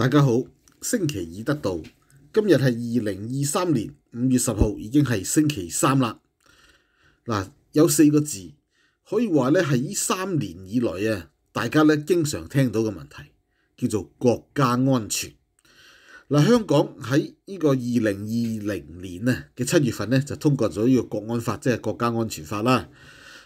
大家好，星期二得到今日系二零二三年五月十号，已经系星期三啦。嗱，有四个字可以话咧，系呢三年以来啊，大家咧经常听到嘅问题，叫做国家安全。嗱，香港喺呢个二零二零年啊嘅七月份咧，就通过咗呢个国安法，即系国家安全法啦。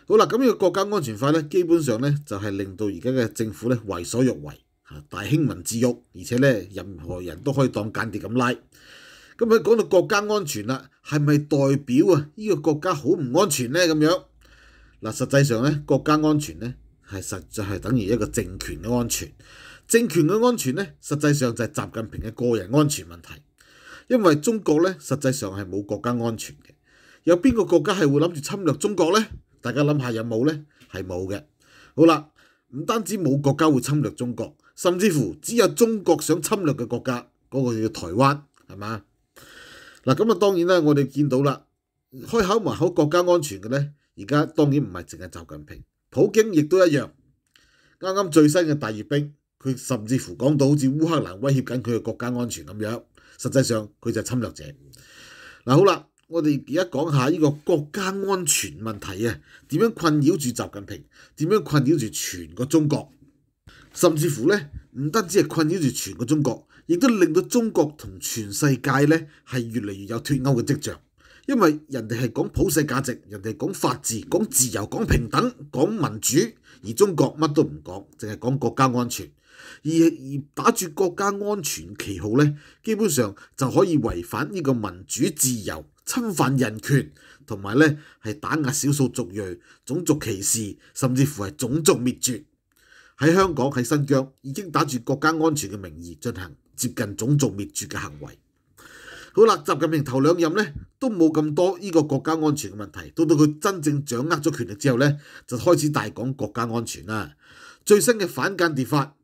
好啦，咁呢个国家安全法咧，基本上咧就系令到而家嘅政府咧为所欲为。大興文字獄，而且咧，任何人都可以当间谍咁拉。咁佢讲到国家安全啦，系咪代表啊呢个国家好唔安全咧？咁样嗱，实际上咧，国家安全咧系实在系等于一个政权嘅安全，政权嘅安全咧实际上就系习近平嘅个人安全问题。因为中国咧实际上系冇国家安全嘅，有边个国家系会谂住侵略中国咧？大家谂下有冇咧？系冇嘅。好啦，唔单止冇国家会侵略中国。甚至乎只有中國想侵略嘅國家，嗰個叫台灣，係嘛？嗱咁啊，當然啦，我哋見到啦，開口埋口國家安全嘅咧，而家當然唔係淨係習近平，普京亦都一樣。啱啱最新嘅大閱兵，佢甚至乎講到，好似烏克蘭威脅緊佢嘅國家安全咁樣，實際上佢就係侵略者。嗱好啦，我哋而家講下呢個國家安全問題啊，點樣困擾住習近平，點樣困擾住全個中國？甚至乎咧，唔单止係困擾住全個中國，亦都令到中國同全世界咧係越嚟越有脱歐嘅跡象。因為人哋係講普世價值，人哋講法治、講自由、講平等、講民主，而中國乜都唔講，淨係講國家安全。而而打住國家安全旗號咧，基本上就可以違反呢個民主自由、侵犯人權，同埋咧係打壓少數族裔、種族歧視，甚至乎係種族滅絕。喺香港、喺新疆已經打住國家安全嘅名義進行接近種族滅絕嘅行為。好啦，習近平頭兩任咧都冇咁多呢個國家安全嘅問題，到到佢真正掌握咗權力之後咧，就開始大講國家安全啦。最新嘅反間諜法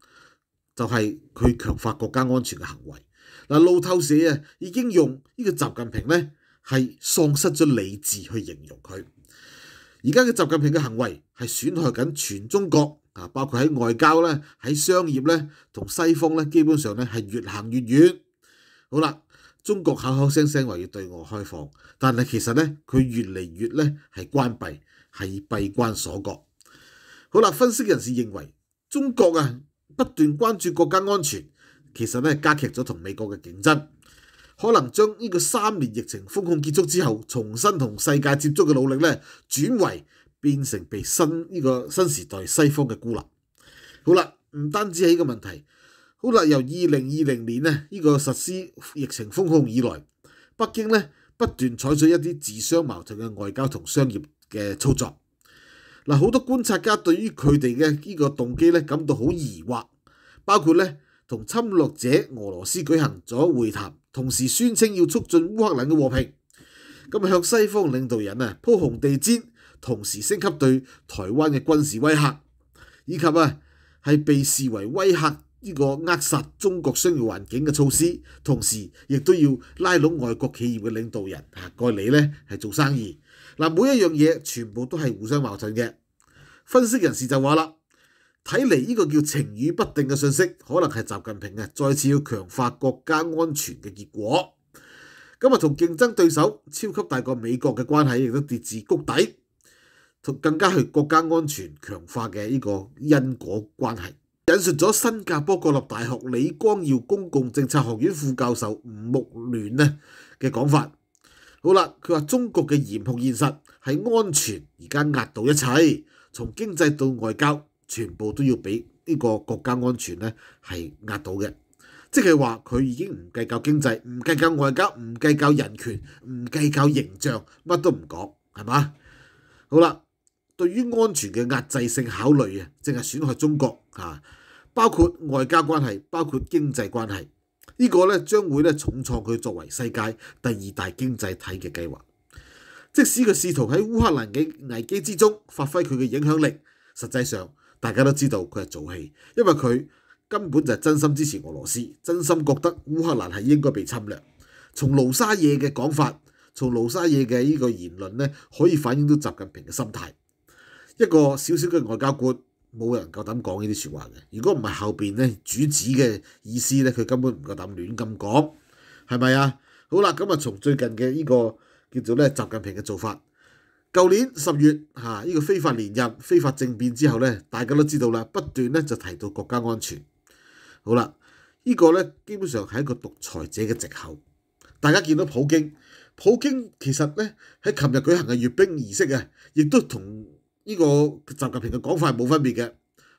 就係佢強化國家安全嘅行為。嗱，路透社啊已經用呢個習近平咧係喪失咗理智去形容佢。而家嘅習近平嘅行為係損害緊全中國。啊，包括喺外交咧，喺商業咧，同西方咧，基本上咧係越行越遠。好啦，中國口口聲聲話要對外開放，但係其實咧，佢越嚟越咧係關閉，係閉關鎖國。好啦，分析人士認為，中國啊不斷關注國家安全，其實咧加劇咗同美國嘅競爭，可能將呢個三年疫情封控結束之後，重新同世界接觸嘅努力咧轉為。變成被新呢個新時代西方嘅孤立。好啦，唔單止系呢個問題。好啦，由二零二零年呢呢個實施疫情封控以來，北京咧不斷採取一啲自相矛盾嘅外交同商業嘅操作。嗱，好多觀察家對於佢哋嘅呢個動機咧感到好疑惑，包括咧同侵略者俄羅斯舉行咗會談，同時宣稱要促進烏克蘭嘅和平，咁向西方領導人啊鋪紅地氈。同時升級對台灣嘅軍事威嚇，以及啊係被視為威嚇呢個扼殺中國商業環境嘅措施。同時亦都要拉攏外國企業嘅領導人。啊，個你咧係做生意嗱，每一樣嘢全部都係互相矛盾嘅。分析人士就話啦，睇嚟呢個叫情雨不定嘅信息，可能係習近平啊再次要強化國家安全嘅結果。咁啊，同競爭對手超級大國美國嘅關係亦都跌至谷底。更加係國家安全強化嘅呢個因果關係，引述咗新加坡國立大學李光耀公共政策學院副教授吳木聯呢嘅講法。好啦，佢話中國嘅嚴酷現實係安全而家壓倒一切，從經濟到外交，全部都要俾呢個國家安全呢係壓到嘅。即係話佢已經唔計較經濟，唔計較外交，唔計較人權，唔計較形象，乜都唔講，係嘛？好啦。對於安全嘅壓制性考慮啊，正係損害中國啊，包括外交關係，包括經濟關係。呢個咧將會咧重創佢作為世界第二大經濟體嘅計劃。即使佢試圖喺烏克蘭嘅危機之中發揮佢嘅影響力，實際上大家都知道佢係做戲，因為佢根本就係真心支持俄羅斯，真心覺得烏克蘭係應該被侵略。從盧沙野嘅講法，從盧沙野嘅呢個言論咧，可以反映到習近平嘅心態。一個小小嘅外交官冇人夠膽講呢啲説話嘅，如果唔係後邊咧主旨嘅意思咧，佢根本唔夠膽亂咁講，係咪啊？好啦，咁啊，從最近嘅呢個叫做咧習近平嘅做法，舊年十月嚇呢個非法連任、非法政變之後咧，大家都知道啦，不斷咧就提到國家安全。好啦，呢個咧基本上係一個獨裁者嘅藉口。大家見到普京，普京其實咧喺琴日舉行嘅閱兵儀式啊，亦都同。呢個習近平嘅講法係冇分別嘅，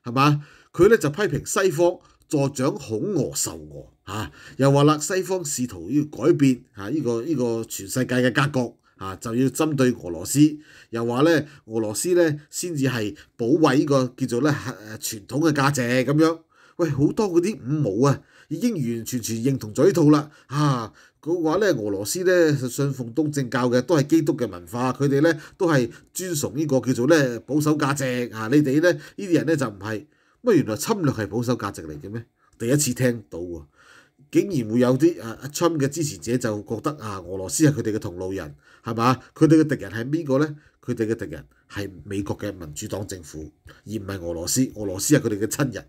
係嘛？佢咧就批評西方助長恐俄仇俄，嚇又話啦，西方試圖要改變嚇呢個呢個全世界嘅格局，嚇就要針對俄羅斯，又話咧俄羅斯咧先至係保衞呢個叫做咧傳統嘅價值咁樣。喂，好多嗰啲五毛啊，已經完完全全認同咗呢套啦，嚇。佢話咧，俄羅斯咧信奉東正教嘅，都係基督嘅文化。佢哋咧都係尊崇呢個叫做咧保守價值啊！你哋咧呢啲人咧就唔係乜？原來侵略係保守價值嚟嘅咩？第一次聽到喎，竟然會有啲啊，阿侵嘅支持者就覺得啊，俄羅斯係佢哋嘅同路人係嘛？佢哋嘅敵人係邊個咧？佢哋嘅敵人係美國嘅民主黨政府，而唔係俄羅斯。俄羅斯係佢哋嘅親人。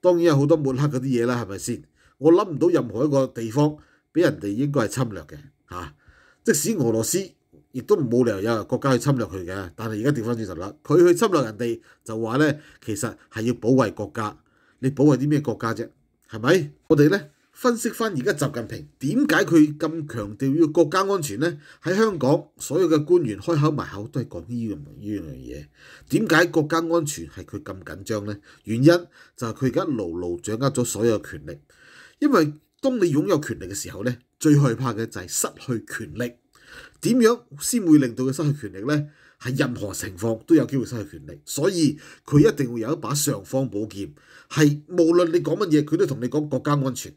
當然有好多抹黑嗰啲嘢啦，係咪先？我諗唔到任何一個地方。俾人哋應該係侵略嘅嚇，即使俄羅斯亦都冇理由有國家去侵略佢嘅。但係而家調翻轉頭啦，佢去侵略人哋就話咧，其實係要保衞國家。你保衞啲咩國家啫？係咪？我哋咧分析翻而家習近平點解佢咁強調要國家安全咧？喺香港所有嘅官員開口埋口都係講呢咁呢樣嘢。點解國家安全係佢咁緊張咧？原因就係佢而家牢牢掌握咗所有權力，因為。當你擁有權力嘅時候咧，最害怕嘅就係失去權力。點樣先會令到佢失去權力咧？喺任何情況都有機會失去權力，所以佢一定會有一把尚方宝剑，係無論你講乜嘢，佢都同你講國家安全。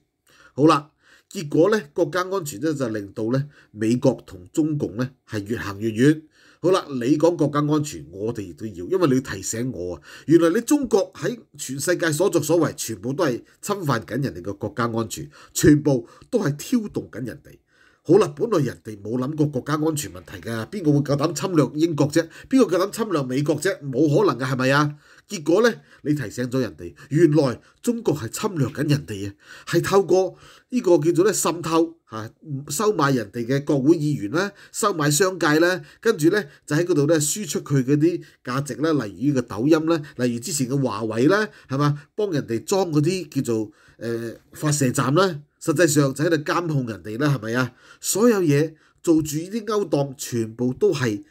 好啦，結果咧，國家安全咧就令到咧美國同中共咧係越行越遠。好啦，你講國家安全，我哋亦都要，因為你要提醒我啊，原來你中國喺全世界所作所為，全部都係侵犯緊人哋嘅國家安全，全部都係挑動緊人哋。好啦，本來人哋冇諗過國家安全問題噶，邊個會夠膽侵略英國啫？邊個夠膽侵略美國啫？冇可能嘅係咪啊？結果咧，你提醒咗人哋，原來中國係侵略緊人哋啊！係透過呢個叫做咧滲透吓，收買人哋嘅國會議員啦，收買商界啦，跟住咧就喺嗰度咧輸出佢嗰啲價值啦，例如呢個抖音啦，例如之前嘅華為啦，係嘛？幫人哋裝嗰啲叫做誒發射站啦。實際上就喺度監控人哋啦，係咪啊？所有嘢做住呢啲勾當，全部都係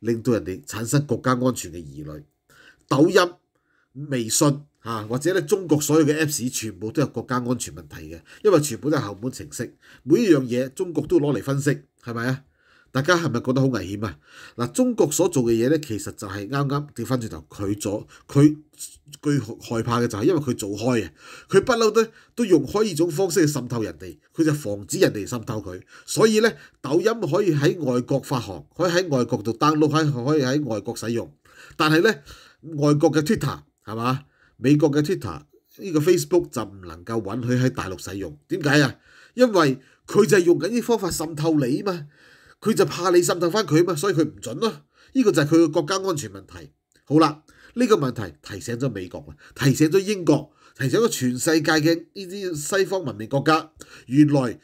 令到人哋產生國家安全嘅疑慮。抖音、微信啊，或者咧中國所有嘅 Apps 全部都有國家安全問題嘅，因為全部都係後门程式，每一樣嘢中國都攞嚟分析，係咪啊？大家係咪覺得好危險啊？嗱，中國所做嘅嘢咧，其實就係啱啱調翻轉頭佢咗佢最害怕嘅就係因為佢做開啊，佢不嬲都都用開呢種方式去滲透人哋，佢就防止人哋滲透佢。所以咧，抖音可以喺外國發行，可以喺外國度 d o w n l o a 喺可以喺外國使用。但係咧，外國嘅 Twitter 係嘛美國嘅 Twitter 呢個 Facebook 就唔能夠允許喺大陸使用點解啊？因為佢就係用緊呢方法滲透你嘛。佢就怕你滲透翻佢啊嘛，所以佢唔準咯。呢個就係佢嘅國家安全問題。好啦，呢個問題提醒咗美國，提醒咗英國，提醒咗全世界嘅呢啲西方文明國家。原來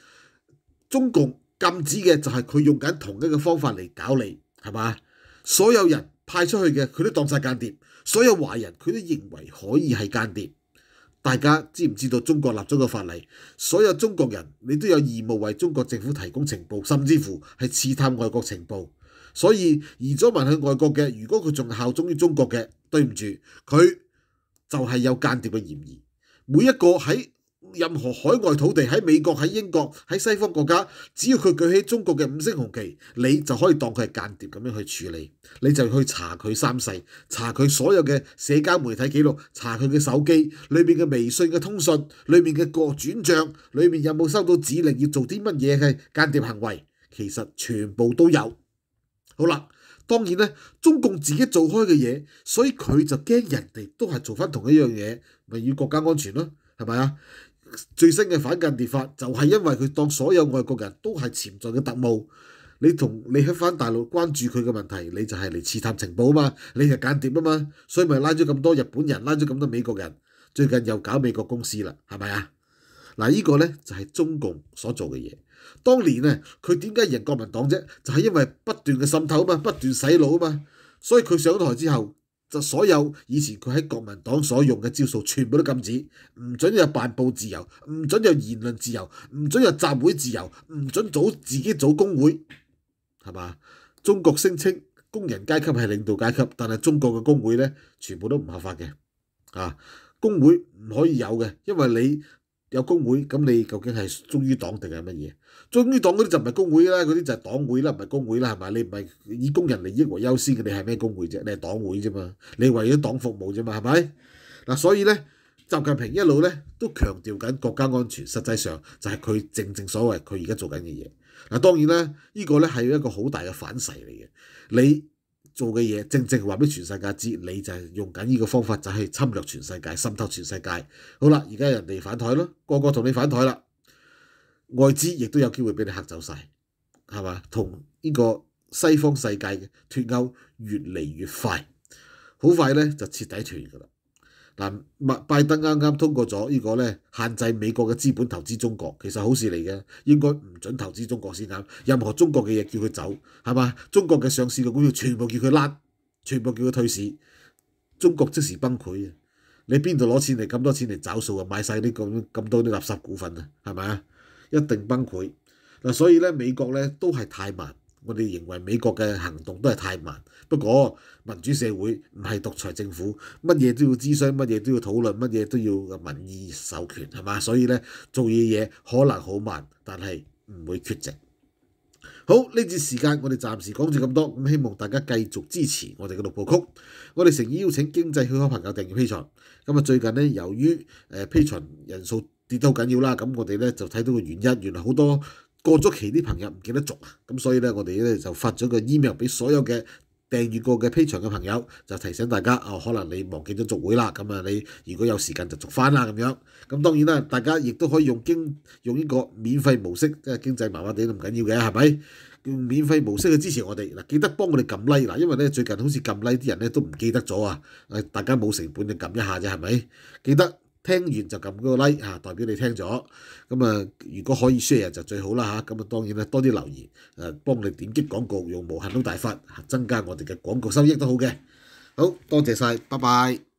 中共禁止嘅就係佢用緊同一個方法嚟搞你，係嘛？所有人派出去嘅佢都當曬間諜，所有華人佢都認為可以係間諜。大家知唔知道中國立咗個法例，所有中國人你都有義務為中國政府提供情報，甚至乎係刺探外國情報。所以移咗民去外國嘅，如果佢仲效忠於中國嘅，對唔住，佢就係有間諜嘅嫌疑。每一個喺任何海外土地喺美国、喺英国、喺西方国家，只要佢举起中国嘅五星红旗，你就可以当佢系间谍咁样去处理，你就去查佢三世，查佢所有嘅社交媒体记录，查佢嘅手机里面嘅微信嘅通讯，里面嘅個转账，里面有冇收到指令要做啲乜嘢嘅间谍行为？其实全部都有。好啦，当然咧，中共自己做开嘅嘢，所以佢就惊人哋都系做翻同一样嘢，咪要国家安全咯，系咪啊？最新嘅反間諜法就係因為佢當所有外國人都係潛在嘅特務，你同你喺翻大陸關注佢嘅問題，你就係嚟刺探情報嘛，你就間諜啊嘛，所以咪拉咗咁多日本人，拉咗咁多美國人，最近又搞美國公司啦，係咪啊？嗱，依個咧就係中共所做嘅嘢。當年呢，佢點解贏國民黨啫？就係因為不斷嘅滲透啊嘛，不斷洗腦啊嘛，所以佢上台之後。就所有以前佢喺國民黨所用嘅招數，全部都禁止，唔准有辦報自由，唔准有言論自由，唔准有集會自由，唔准组自己組工會，係嘛？中國聲稱工人階級係領導階級，但係中國嘅工會咧，全部都唔合法嘅，啊，工會唔可以有嘅，因為你。有工会咁你究竟系忠于党定系乜嘢？忠于党嗰啲就唔系工会啦，嗰啲就系党会啦，唔系工会啦，系咪？你唔系以工人利益为优先嘅你系咩工会啫？你系党会啫嘛？你为咗党服务啫嘛？系咪？嗱，所以咧，习近平一路咧都强调紧国家安全，实际上就系佢正正所谓佢而家做紧嘅嘢。嗱，当然啦，呢个咧系一个好大嘅反噬嚟嘅。你做嘅嘢正正話俾全世界知，你就係用緊呢個方法就係侵略全世界、滲透全世界。好啦，而家人哋反台咯，個個同你反台啦，外資亦都有機會俾你嚇走曬，係嘛？同呢個西方世界嘅脱歐越嚟越快，好快咧就徹底斷㗎啦。嗱，拜登啱啱通過咗呢個咧，限制美國嘅資本投資中國，其實好事嚟嘅，應該唔准投資中國先啱。任何中國嘅嘢叫佢走，係嘛？中國嘅上市嘅股票全部叫佢甩，全部叫佢退市，中國即時崩潰啊！你邊度攞錢嚟咁多錢嚟找數啊？買曬呢咁咁多啲垃圾股份啊，係咪啊？一定崩潰嗱，所以咧美國咧都係太慢。我哋認為美國嘅行動都係太慢。不過民主社會唔係獨裁政府，乜嘢都要諮詢，乜嘢都要討論，乜嘢都要民意授權，係嘛？所以咧做嘢嘢可能好慢，但係唔會缺席。好呢段時間，我哋暫時講住咁多，咁希望大家繼續支持我哋嘅六部曲。我哋誠意邀請經濟圈朋友訂購披群。咁啊，最近咧由於誒披群人數跌得好緊要啦，咁我哋咧就睇到個原因，原來好多。過咗期啲朋友唔記得續，咁所以咧我哋咧就發咗個 email 俾所有嘅訂完過嘅批場嘅朋友，就提醒大家哦，可能你忘記咗續會啦，咁啊你如果有時間就續翻啦咁樣。咁當然啦，大家亦都可以用經用呢個免費模式，即係經濟麻麻地都唔緊要嘅，係咪？用免費模式去支持我哋嗱，記得幫我哋撳 like 嗱，因為咧最近好似撳 like 啲人咧都唔記得咗啊，大家冇成本就撳一下啫，係咪？記得。聽完就撳嗰個 like 嚇，代表你聽咗。咁啊，如果可以 share 就最好啦嚇。咁啊，當然咧多啲留言，誒幫你點擊廣告，用無限通大法增加我哋嘅廣告收益都好嘅。好多謝曬，拜拜。